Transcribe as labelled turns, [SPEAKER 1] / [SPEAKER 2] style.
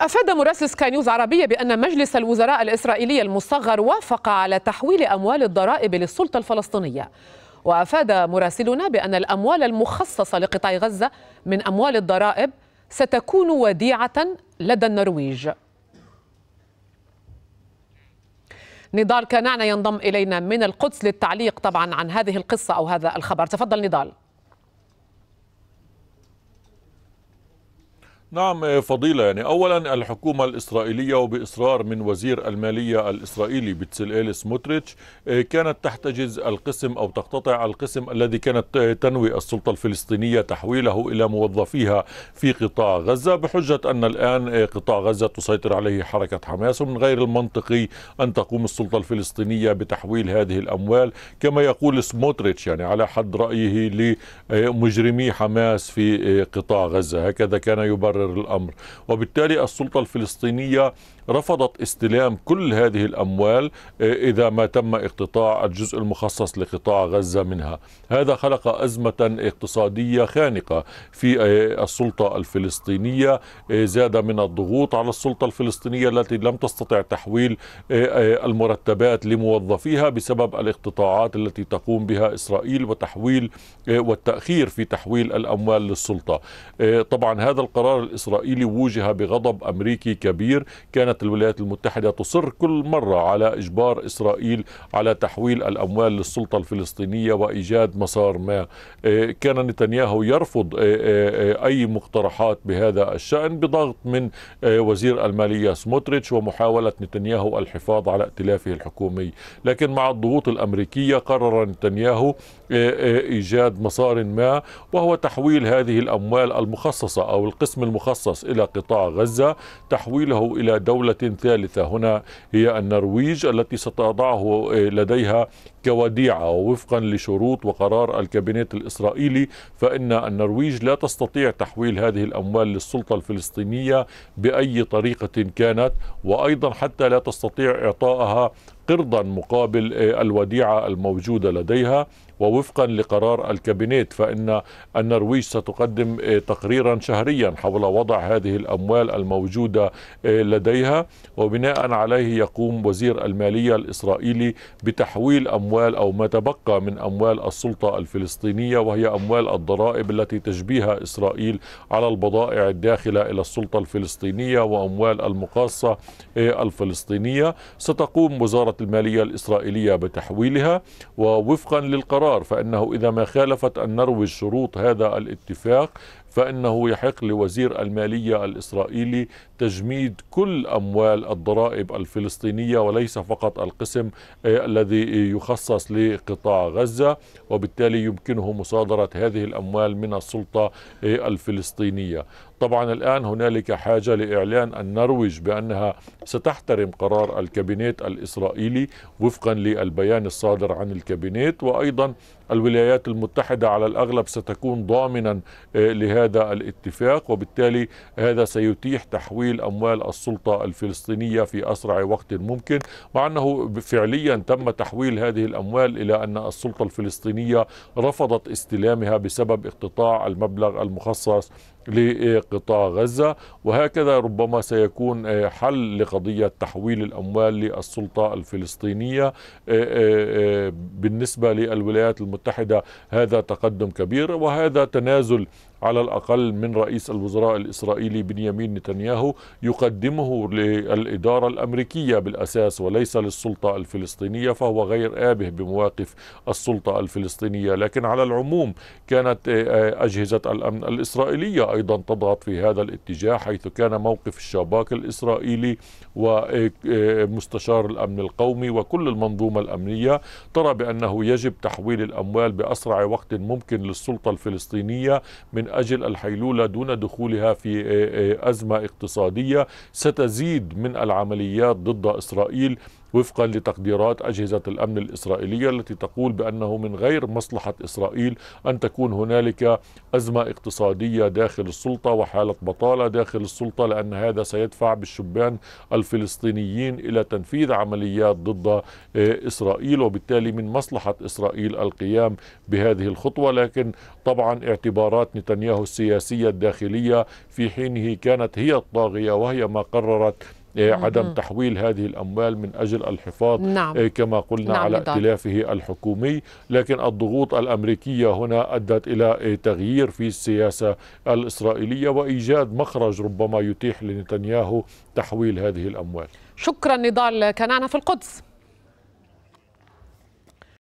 [SPEAKER 1] أفاد مراسل سكاي نيوز عربية بأن مجلس الوزراء الإسرائيلي المصغر وافق على تحويل أموال الضرائب للسلطة الفلسطينية وأفاد مراسلنا بأن الأموال المخصصة لقطاع غزة من أموال الضرائب ستكون وديعة لدى النرويج نضال كنعنة ينضم إلينا من القدس للتعليق طبعا عن هذه القصة أو هذا الخبر تفضل نضال نعم آه، فضيلة يعني أولا الحكومة الإسرائيلية وبإصرار من وزير المالية الإسرائيلي بتسلئيل سموتريتش آه، كانت تحتجز القسم أو تقتطع القسم الذي كانت تنوي السلطة الفلسطينية تحويله إلى موظفيها في قطاع غزة بحجة أن الآن آه، قطاع غزة تسيطر عليه حركة حماس ومن غير المنطقي أن تقوم السلطة الفلسطينية بتحويل هذه الأموال كما يقول سموتريتش يعني على حد رأيه لمجرمي حماس في قطاع غزة هكذا كان يبرر يقرر الأمر وبالتالي السلطة الفلسطينية رفضت استلام كل هذه الأموال آه، إذا ما تم اقتطاع الجزء المخصص لقطاع غزة منها هذا خلق أزمة اقتصادية خانقة في آه، السلطة الفلسطينية آه، زاد من الضغوط على السلطة الفلسطينية التي لم تستطع تحويل المرتبات لموظفيها بسبب الاقتطاعات التي تقوم بها إسرائيل وتحويل والتأخير في تحويل الأموال للسلطة طبعا هذا القرار الإسرائيلي وجه بغضب أمريكي كبير كانت كانت الولايات المتحدة تصر كل مرة على إجبار إسرائيل على تحويل الأموال للسلطة الفلسطينية وإيجاد مسار ما إيه، كان نتنياهو يرفض إيه، إيه، أي مقترحات بهذا الشأن بضغط من وزير المالية سموتريتش ومحاولة نتنياهو الحفاظ على ائتلافه الحكومي لكن مع الضغوط الأمريكية قرر نتنياهو إيجاد مسار ما وهو تحويل هذه الأموال المخصصة أو القسم المخصص إلى قطاع غزة تحويله إلى دولة دولة ثالثة هنا هي النرويج التي ستضعه آه، لديها كوديعة ووفقا لشروط وقرار الكابينت الإسرائيلي فإن النرويج لا تستطيع تحويل هذه الأموال للسلطة الفلسطينية بأي طريقة كانت وأيضا حتى لا تستطيع إعطائها قرضا مقابل آه، الوديعة الموجودة لديها ووفقا لقرار الكابينيت فإن النرويج ستقدم آه، تقريرا شهريا حول وضع هذه الأموال الموجودة آه، لديها وبناء عليه يقوم وزير المالية الإسرائيلي بتحويل أموال أموال أو ما تبقى من أموال السلطة الفلسطينية وهي أموال الضرائب التي تجبيها إسرائيل على البضائع الداخلة إلى السلطة الفلسطينية وأموال المقاصة إيه، الفلسطينية ستقوم وزارة المالية الإسرائيلية بتحويلها ووفقا للقرار فإنه إذا ما خالفت النرويج شروط هذا الاتفاق فإنه يحق لوزير المالية الإسرائيلي تجميد كل أموال الضرائب الفلسطينية وليس فقط القسم آه، الذي يخصص لقطاع غزة وبالتالي يمكنه مصادرة هذه الأموال من السلطة آه، الفلسطينية طبعا الآن هنالك حاجة لإعلان النرويج بأنها ستحترم قرار الكابينيت الإسرائيلي وفقا للبيان الصادر عن الكابينيت وأيضا الولايات المتحدة على الأغلب ستكون ضامنا آه، لهذا الاتفاق وبالتالي هذا سيتيح تحويل أموال السلطة الفلسطينية في أسرع وقت ممكن مع أنه فعليا تم تحويل هذه الأموال إلى أن السلطة الفلسطينية رفضت استلامها بسبب اقتطاع المبلغ المخصص لقطاع غزة وهكذا ربما سيكون آه، حل لقضية تحويل الأموال للسلطة الفلسطينية آه، آه، بالنسبة للولايات المتحدة هذا تقدم كبير وهذا تنازل على الأقل من رئيس الوزراء الإسرائيلي بنيامين نتنياهو يقدمه للإدارة الأمريكية بالأساس وليس للسلطة الفلسطينية فهو غير آبه بمواقف السلطة الفلسطينية لكن على العموم كانت آه، آه، أجهزة الأمن الإسرائيلية أيضا تضغط في هذا الاتجاه حيث كان موقف الشباك الإسرائيلي ومستشار آه، الأمن القومي وكل المنظومة الأمنية ترى بأنه يجب تحويل الأموال بأسرع وقت ممكن للسلطة الفلسطينية من أجل الحيلولة دون دخولها في أزمة اقتصادية ستزيد من العمليات ضد إسرائيل وفقا لتقديرات أجهزة الأمن الإسرائيلية التي تقول بأنه من غير مصلحة إسرائيل أن تكون هنالك أزمة اقتصادية داخل السلطة وحالة بطالة داخل السلطة لأن هذا سيدفع بالشبان الفلسطينيين إلى تنفيذ عمليات ضد آه، إسرائيل وبالتالي من مصلحة إسرائيل القيام بهذه الخطوة لكن طبعا اعتبارات نتنياهو السياسية الداخلية في حينه كانت هي الطاغية وهي ما قررت إيه، عدم تحويل هذه الأموال من أجل الحفاظ نعم. إيه، كما قلنا نعم على ائتلافه الحكومي لكن الضغوط الأمريكية هنا أدت إلى إيه، تغيير في السياسة الإسرائيلية وإيجاد مخرج ربما يتيح لنتنياهو تحويل هذه الأموال شكرا نضال كنانة في القدس